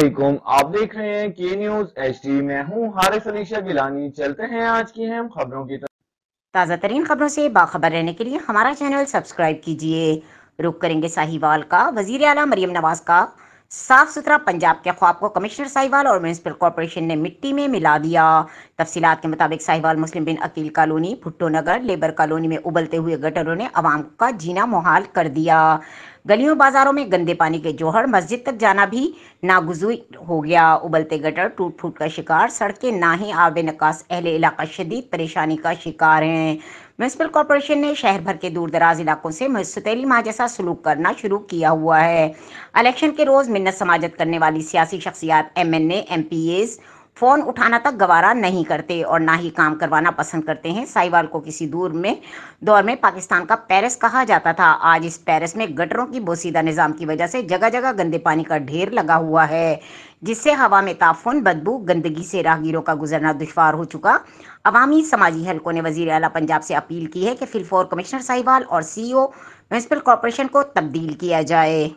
علیکم آپ دیکھ رہے ہیں ہیں کی کی نیوز میں ہوں چلتے آج خبروں تازہ ترین خبروں سے باخبر رہنے کے لیے ہمارا چینل سبسکرائب کیجیے ساہیوال کا وزیر اعلیٰ مریم نواز کا صاف ستھرا پنجاب کے خواب کو کمشنر ساہیوال اور میونسپل کارپوریشن نے مٹی میں ملا دیا تفصیلات کے مطابق Sahiwal Muslim bin Aqeel colony Bhutto Nagar labour colony میں ابلتے ہوئے گٹروں نے عوام کا جینا محال کر دیا گلیوں بازاروں میں گندے پانی کے جوہر مسجد تک جانا بھی ناگزیر ہو گیا ابلتے گٹر ٹوٹ پھوٹ کا شکار سڑکیں نہ ہی آب نکاس اہل علاقہ شدید پریشانی کا شکار ہیں میونسپل کارپوریشن نے شہر بھر کے دور دراز علاقوں سے جیسا سلوک کرنا شروع کیا ہوا ہے الیکشن کے روز منت سماجت کرنے والی سیاسی شخصیات M N A M P As phone اٹھانا تک گوارا نہیں کرتے اور نہ ہی کام کروانا پسند کرتے ہیں سائیوال کو کسی دور میں دور میں پاکستان کا پیرس کہا جاتا تھا آج اس پیرس میں گٹروں کی بوسیدہ نظام کی وجہ سے جگہ جگہ گندے پانی کا ڈھیر لگا ہوا ہے جس سے ہوا میں تعفن بدبو گندگی سے راہگیروں کا گزرنا دشوار ہو چکا عوامی سماجی حلقوں نے وزیر اعلیٰ پنجاب سے اپیل کی ہے کہ فی الفور کمشنر ساحوال اور سی او میونسپل کارپوریشن کو تبدیل کیا جائے